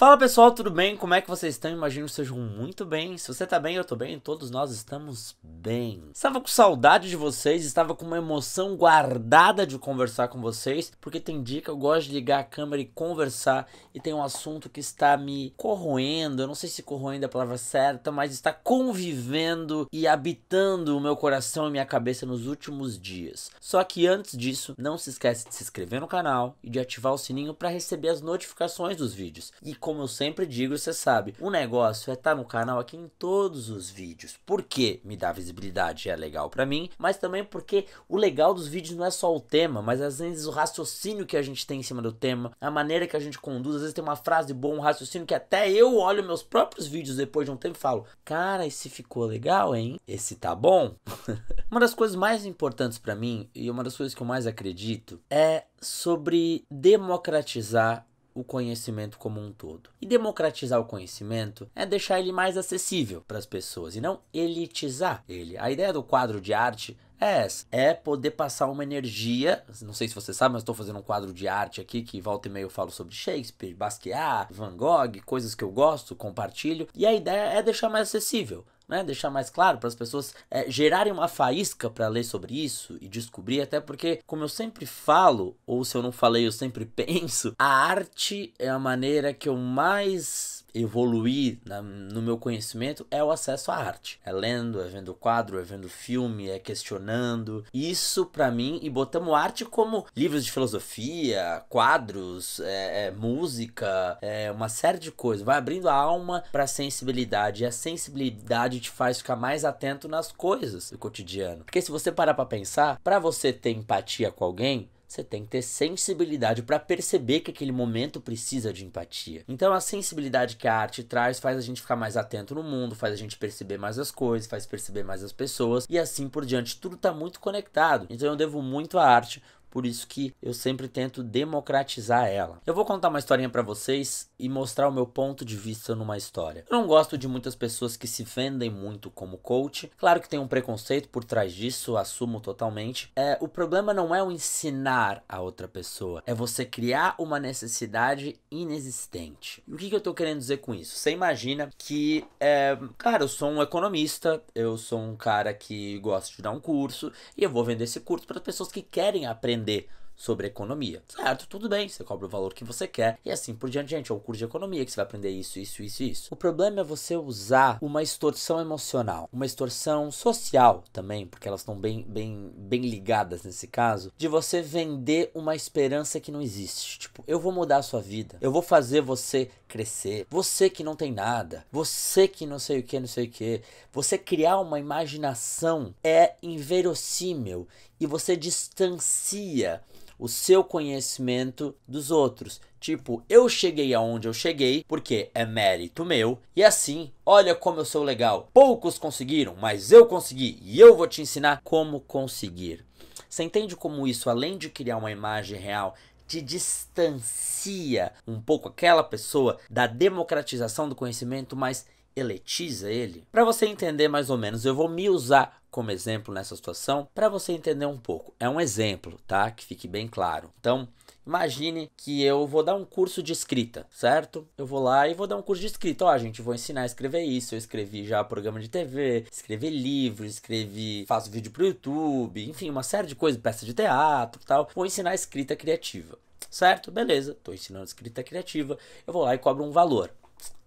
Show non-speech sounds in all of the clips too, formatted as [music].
Fala pessoal, tudo bem? Como é que vocês estão? Imagino que sejam muito bem. Se você tá bem, eu tô bem, todos nós estamos bem. Estava com saudade de vocês, estava com uma emoção guardada de conversar com vocês, porque tem dia que eu gosto de ligar a câmera e conversar e tem um assunto que está me corroendo, eu não sei se corroendo é a palavra certa, mas está convivendo e habitando o meu coração e minha cabeça nos últimos dias. Só que antes disso, não se esquece de se inscrever no canal e de ativar o sininho para receber as notificações dos vídeos. E como eu sempre digo, você sabe, o negócio é estar tá no canal aqui em todos os vídeos. Porque me dá visibilidade, é legal para mim, mas também porque o legal dos vídeos não é só o tema, mas às vezes o raciocínio que a gente tem em cima do tema, a maneira que a gente conduz, às vezes tem uma frase boa, um raciocínio que até eu olho meus próprios vídeos depois de um tempo e falo: "Cara, esse ficou legal, hein? Esse tá bom?" [laughs] uma das coisas mais importantes para mim e uma das coisas que eu mais acredito é sobre democratizar o conhecimento como um todo. E democratizar o conhecimento é deixar ele mais acessível para as pessoas e não elitizar ele. A ideia do quadro de arte é essa, é poder passar uma energia, não sei se você sabe, mas estou fazendo um quadro de arte aqui que volta e meia eu falo sobre Shakespeare, Basquiat, Van Gogh, coisas que eu gosto, compartilho, e a ideia é deixar mais acessível né, deixar mais claro para as pessoas é, gerarem uma faísca para ler sobre isso e descobrir, até porque, como eu sempre falo, ou se eu não falei, eu sempre [laughs] penso, a arte é a maneira que eu mais evoluir na, no meu conhecimento é o acesso à arte. É lendo, é vendo quadro, é vendo filme, é questionando. Isso para mim, e botamos arte como livros de filosofia, quadros, é, é, música, é uma série de coisas. Vai abrindo a alma pra sensibilidade. E a sensibilidade te faz ficar mais atento nas coisas do cotidiano. Porque se você parar para pensar, para você ter empatia com alguém, você tem que ter sensibilidade para perceber que aquele momento precisa de empatia. Então a sensibilidade que a arte traz faz a gente ficar mais atento no mundo, faz a gente perceber mais as coisas, faz perceber mais as pessoas e assim por diante. Tudo está muito conectado. Então eu devo muito à arte por isso que eu sempre tento democratizar ela. Eu vou contar uma historinha para vocês e mostrar o meu ponto de vista numa história. Eu não gosto de muitas pessoas que se vendem muito como coach. Claro que tem um preconceito por trás disso, assumo totalmente. É, o problema não é o ensinar a outra pessoa, é você criar uma necessidade inexistente. o que, que eu tô querendo dizer com isso? Você imagina que, é, cara, eu sou um economista, eu sou um cara que gosta de dar um curso e eu vou vender esse curso para pessoas que querem aprender aprender sobre economia. Certo, tudo bem, você cobra o valor que você quer e assim por diante, gente. É um curso de economia que você vai aprender isso, isso, isso, isso. O problema é você usar uma extorsão emocional, uma extorsão social também, porque elas estão bem, bem, bem ligadas nesse caso, de você vender uma esperança que não existe. Tipo, eu vou mudar a sua vida, eu vou fazer você crescer, você que não tem nada, você que não sei o que, não sei o que. Você criar uma imaginação é inverossímil e você distancia o seu conhecimento dos outros. Tipo, eu cheguei aonde eu cheguei porque é mérito meu e assim, olha como eu sou legal. Poucos conseguiram, mas eu consegui e eu vou te ensinar como conseguir. Você entende como isso, além de criar uma imagem real, te distancia um pouco aquela pessoa da democratização do conhecimento, mas eletiza ele. Para você entender mais ou menos, eu vou me usar como exemplo nessa situação para você entender um pouco. É um exemplo, tá? Que fique bem claro. Então, imagine que eu vou dar um curso de escrita, certo? Eu vou lá e vou dar um curso de escrita. Ó, oh, gente, vou ensinar a escrever isso. Eu escrevi já programa de TV, escrevi livro, escrevi, faço vídeo pro YouTube, enfim, uma série de coisas, peça de teatro, tal. Vou ensinar a escrita criativa certo? Beleza, estou ensinando escrita criativa, eu vou lá e cobro um valor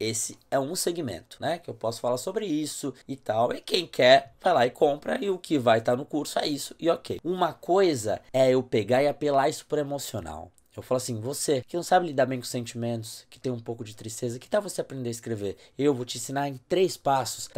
esse é um segmento, né? Que eu posso falar sobre isso e tal. E quem quer, vai lá e compra. E o que vai estar tá no curso é isso. E ok. Uma coisa é eu pegar e apelar isso pro emocional. Eu falo assim, você que não sabe lidar bem com sentimentos, que tem um pouco de tristeza, que tal você aprender a escrever? Eu vou te ensinar em três passos.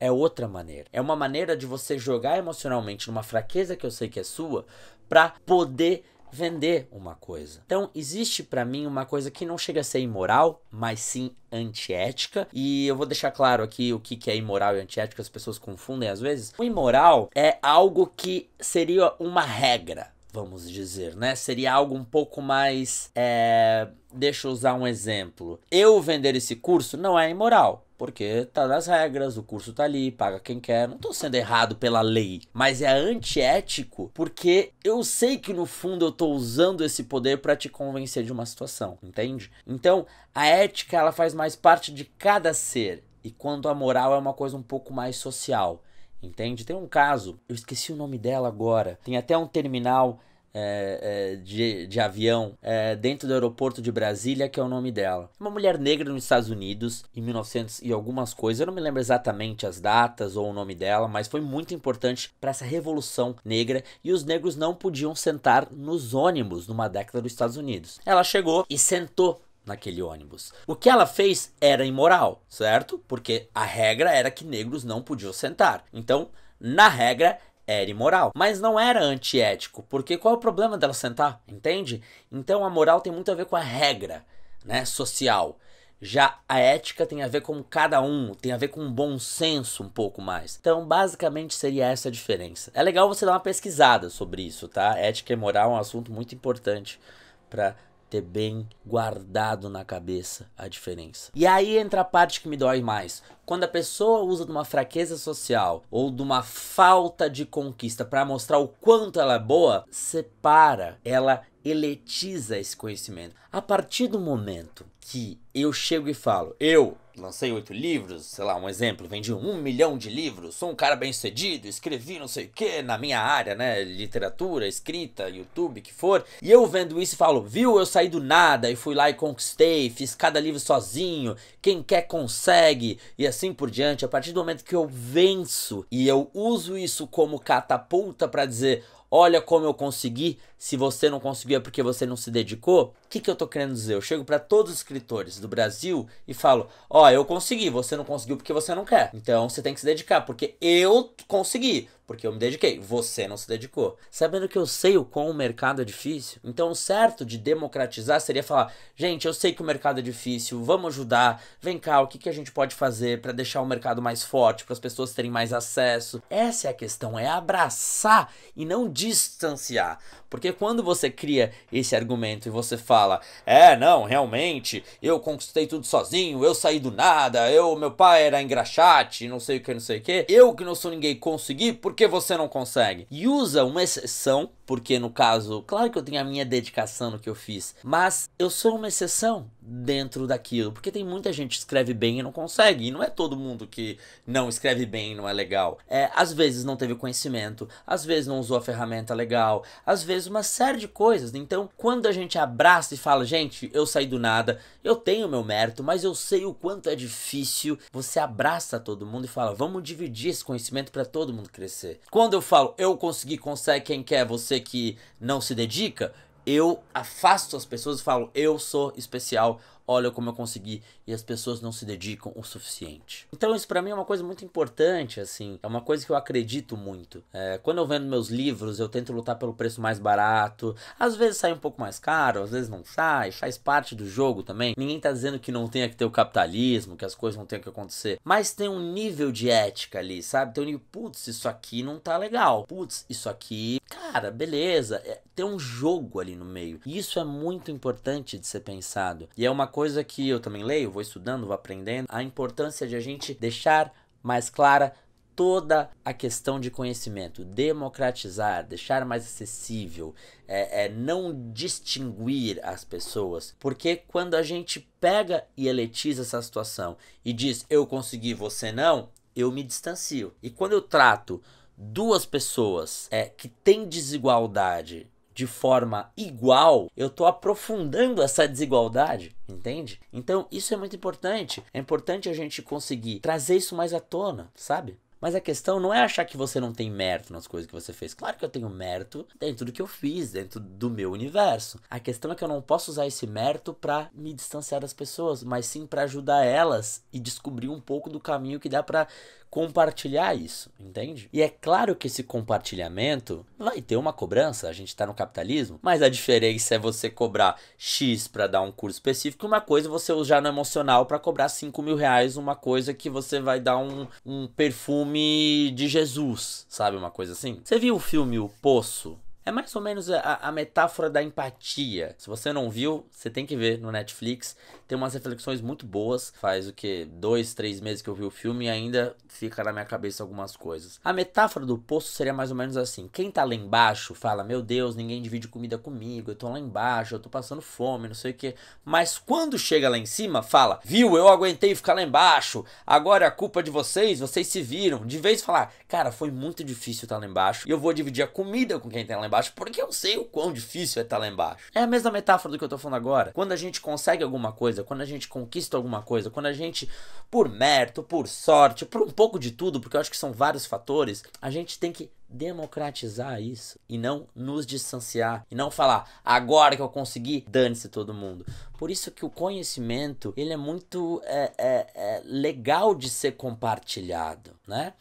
é outra maneira. É uma maneira de você jogar emocionalmente numa fraqueza que eu sei que é sua para poder vender uma coisa. Então, existe para mim uma coisa que não chega a ser imoral, mas sim antiética. E eu vou deixar claro aqui o que, que é imoral e antiética, as pessoas confundem às vezes. O imoral é algo que seria uma regra vamos dizer, né? Seria algo um pouco mais. É... Deixa eu usar um exemplo. Eu vender esse curso não é imoral. Porque tá nas regras, o curso tá ali, paga quem quer. Não tô sendo errado pela lei, mas é antiético porque eu sei que no fundo eu tô usando esse poder para te convencer de uma situação, entende? Então, a ética ela faz mais parte de cada ser, e quando a moral é uma coisa um pouco mais social entende? Tem um caso, eu esqueci o nome dela agora, tem até um terminal é, é, de, de avião é, dentro do aeroporto de Brasília, que é o nome dela. Uma mulher negra nos Estados Unidos, em 1900 e algumas coisas, eu não me lembro exatamente as datas ou o nome dela, mas foi muito importante para essa revolução negra e os negros não podiam sentar nos ônibus numa década dos Estados Unidos. Ela chegou e sentou naquele ônibus. O que ela fez era imoral, certo? Porque a regra era que negros não podiam sentar. Então, na regra, era imoral, mas não era antiético, porque qual é o problema dela sentar, entende? Então a moral tem muito a ver com a regra, né, social. Já a ética tem a ver com cada um, tem a ver com bom senso um pouco mais. Então, basicamente seria essa a diferença. É legal você dar uma pesquisada sobre isso, tá? Ética e moral é um assunto muito importante para ter bem guardado na cabeça a diferença. E aí entra a parte que me dói mais. Quando a pessoa usa de uma fraqueza social ou de uma falta de conquista para mostrar o quanto ela é boa, separa, ela eletiza esse conhecimento. A partir do momento que eu chego e falo, eu lancei oito livros, sei lá, um exemplo, vendi um milhão de livros, sou um cara bem sucedido, escrevi não sei o que na minha área, né? Literatura, escrita, YouTube, que for. E eu vendo isso falo, viu, eu saí do nada e fui lá e conquistei, fiz cada livro sozinho, quem quer consegue, e assim por diante, a partir do momento que eu venço e eu uso isso como catapulta para dizer, olha como eu consegui, se você não conseguiu é porque você não se dedicou. O que, que eu tô querendo dizer? Eu chego para todos os escritores do Brasil e falo: ó, oh, eu consegui, você não conseguiu porque você não quer. Então você tem que se dedicar, porque eu consegui, porque eu me dediquei, você não se dedicou. Sabendo que eu sei o quão o mercado é difícil, então o certo de democratizar seria falar: gente, eu sei que o mercado é difícil, vamos ajudar, vem cá, o que, que a gente pode fazer para deixar o mercado mais forte, para as pessoas terem mais acesso? Essa é a questão, é abraçar e não distanciar. Porque quando você cria esse argumento e você fala, é, não, realmente, eu conquistei tudo sozinho, eu saí do nada, eu, meu pai era engraxate, não sei o que, não sei o que, eu que não sou ninguém consegui, por que você não consegue? E usa uma exceção porque no caso, claro que eu tenho a minha dedicação no que eu fiz, mas eu sou uma exceção dentro daquilo, porque tem muita gente que escreve bem e não consegue, e não é todo mundo que não escreve bem e não é legal. É, às vezes não teve conhecimento, às vezes não usou a ferramenta legal, às vezes uma série de coisas. Então, quando a gente abraça e fala, gente, eu saí do nada, eu tenho meu mérito, mas eu sei o quanto é difícil, você abraça todo mundo e fala, vamos dividir esse conhecimento para todo mundo crescer. Quando eu falo, eu consegui, consegue quem quer, você que não se dedica, eu afasto as pessoas e falo, eu sou especial, olha como eu consegui, e as pessoas não se dedicam o suficiente. Então isso para mim é uma coisa muito importante, assim, é uma coisa que eu acredito muito. É, quando eu vendo meus livros, eu tento lutar pelo preço mais barato, às vezes sai um pouco mais caro, às vezes não sai, faz parte do jogo também. Ninguém tá dizendo que não tenha que ter o capitalismo, que as coisas não tenham que acontecer, mas tem um nível de ética ali, sabe? Tem um nível, putz, isso aqui não tá legal, putz, isso aqui, cara, beleza, é, tem um jogo ali no meio. E isso é muito importante de ser pensado, e é uma coisa coisa que eu também leio, vou estudando, vou aprendendo, a importância de a gente deixar mais clara toda a questão de conhecimento, democratizar, deixar mais acessível, é, é, não distinguir as pessoas, porque quando a gente pega e eletiza essa situação e diz eu consegui, você não, eu me distancio. E quando eu trato duas pessoas é, que têm desigualdade de forma igual, eu estou aprofundando essa desigualdade, entende? Então isso é muito importante. É importante a gente conseguir trazer isso mais à tona, sabe? Mas a questão não é achar que você não tem mérito nas coisas que você fez. Claro que eu tenho mérito dentro do que eu fiz, dentro do meu universo. A questão é que eu não posso usar esse mérito para me distanciar das pessoas, mas sim para ajudar elas e descobrir um pouco do caminho que dá para compartilhar isso, entende? E é claro que esse compartilhamento vai ter uma cobrança, a gente está no capitalismo, mas a diferença é você cobrar X para dar um curso específico, uma coisa é você usar no emocional para cobrar 5 mil reais, uma coisa que você vai dar um, um perfume de Jesus, sabe? Uma coisa assim. Você viu o filme O Poço? É mais ou menos a, a, metáfora da empatia. Se você não viu, você tem que ver no Netflix. Tem umas reflexões muito boas. Faz o que? Dois, três meses que eu vi o filme e ainda fica na minha cabeça algumas coisas. A metáfora do poço seria mais ou menos assim: quem tá lá embaixo fala, meu Deus, ninguém divide comida comigo, eu tô lá embaixo, eu tô passando fome, não sei o que. Mas quando chega lá em cima, fala, viu, eu aguentei ficar lá embaixo, agora é a culpa de vocês, vocês se viram. De vez falar, cara, foi muito difícil estar tá lá embaixo e eu vou dividir a comida com quem tá lá embaixo embaixo, porque eu sei o quão difícil é estar tá lá embaixo. É a mesma metáfora do que eu tô falando agora. Quando a gente consegue alguma coisa, quando a gente conquista alguma coisa, quando a gente, por mérito, por sorte, por um pouco de tudo, porque eu acho que são vários fatores, a gente tem que democratizar isso e não nos distanciar e não falar agora que eu consegui dane-se todo mundo por isso que o conhecimento ele é muito é, é, é legal de ser compartilhado né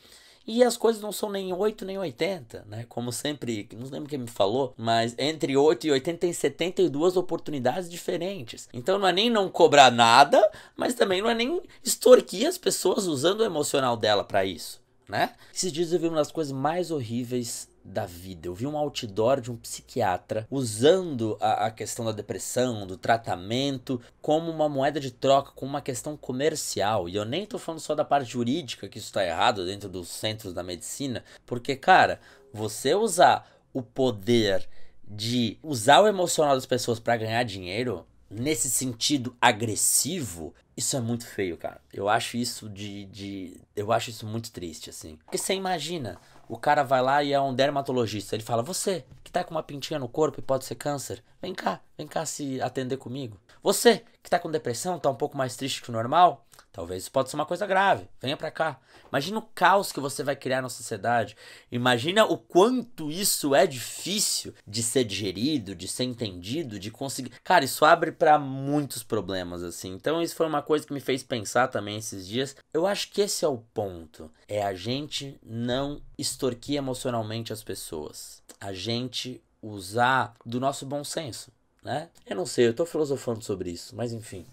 e as coisas não são nem 8 nem 80, né? Como sempre, não lembro quem me falou, mas entre 8 e 80 tem 72 oportunidades diferentes. Então não é nem não cobrar nada, mas também não é nem extorquir as pessoas usando o emocional dela para isso, né? Esses dias eu vi uma das coisas mais horríveis da vida. Eu vi um outdoor de um psiquiatra usando a, a, questão da depressão, do tratamento, como uma moeda de troca, como uma questão comercial. E eu nem tô falando só da parte jurídica, que isso tá errado dentro dos centros da medicina, porque, cara, você usar o poder de usar o emocional das pessoas para ganhar dinheiro nesse sentido agressivo, isso é muito feio, cara. Eu acho isso de, de. Eu acho isso muito triste, assim. Porque você imagina, o cara vai lá e é um dermatologista. Ele fala: Você que tá com uma pintinha no corpo e pode ser câncer, vem cá, vem cá se atender comigo. Você que tá com depressão, tá um pouco mais triste que o normal, Talvez isso possa ser uma coisa grave. Venha para cá. Imagina o caos que você vai criar na sociedade. Imagina o quanto isso é difícil de ser digerido, de ser entendido, de conseguir. Cara, isso abre para muitos problemas assim. Então isso foi uma coisa que me fez pensar também esses dias. Eu acho que esse é o ponto. É a gente não extorquir emocionalmente as pessoas. A gente usar do nosso bom senso, né? Eu não sei, eu tô filosofando sobre isso, mas enfim.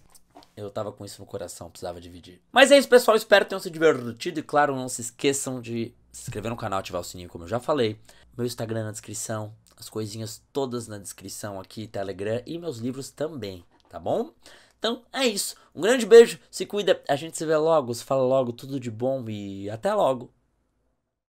Eu tava com isso no coração, precisava dividir. Mas é isso, pessoal. Espero que tenham se divertido. E claro, não se esqueçam de se inscrever no canal, ativar o sininho, como eu já falei. Meu Instagram na descrição. As coisinhas todas na descrição aqui, Telegram e meus livros também, tá bom? Então é isso. Um grande beijo, se cuida, a gente se vê logo, se fala logo, tudo de bom e até logo.